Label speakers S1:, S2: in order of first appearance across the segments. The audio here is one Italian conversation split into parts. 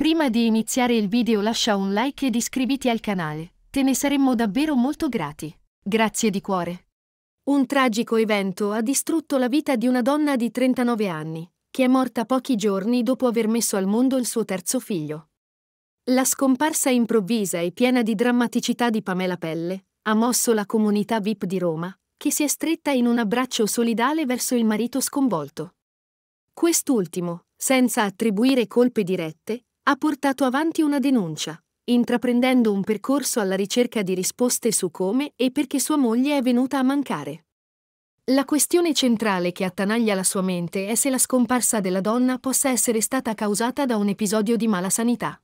S1: Prima di iniziare il video lascia un like ed iscriviti al canale, te ne saremmo davvero molto grati. Grazie di cuore. Un tragico evento ha distrutto la vita di una donna di 39 anni, che è morta pochi giorni dopo aver messo al mondo il suo terzo figlio. La scomparsa improvvisa e piena di drammaticità di Pamela Pelle ha mosso la comunità VIP di Roma, che si è stretta in un abbraccio solidale verso il marito sconvolto. Quest'ultimo, senza attribuire colpe dirette, ha portato avanti una denuncia, intraprendendo un percorso alla ricerca di risposte su come e perché sua moglie è venuta a mancare. La questione centrale che attanaglia la sua mente è se la scomparsa della donna possa essere stata causata da un episodio di mala sanità.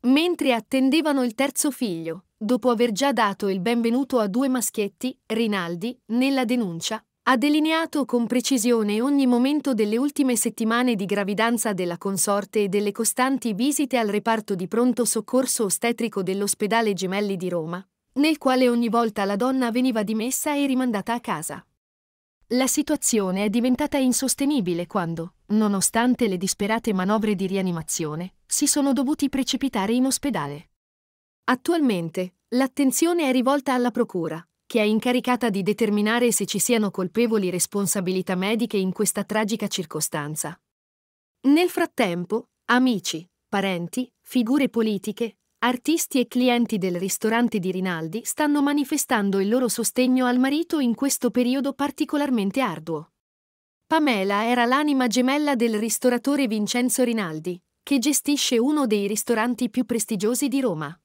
S1: Mentre attendevano il terzo figlio, dopo aver già dato il benvenuto a due maschietti, Rinaldi, nella denuncia, ha delineato con precisione ogni momento delle ultime settimane di gravidanza della consorte e delle costanti visite al reparto di pronto soccorso ostetrico dell'ospedale Gemelli di Roma, nel quale ogni volta la donna veniva dimessa e rimandata a casa. La situazione è diventata insostenibile quando, nonostante le disperate manovre di rianimazione, si sono dovuti precipitare in ospedale. Attualmente, l'attenzione è rivolta alla Procura, che è incaricata di determinare se ci siano colpevoli responsabilità mediche in questa tragica circostanza. Nel frattempo, amici, parenti, figure politiche, artisti e clienti del ristorante di Rinaldi stanno manifestando il loro sostegno al marito in questo periodo particolarmente arduo. Pamela era l'anima gemella del ristoratore Vincenzo Rinaldi, che gestisce uno dei ristoranti più prestigiosi di Roma.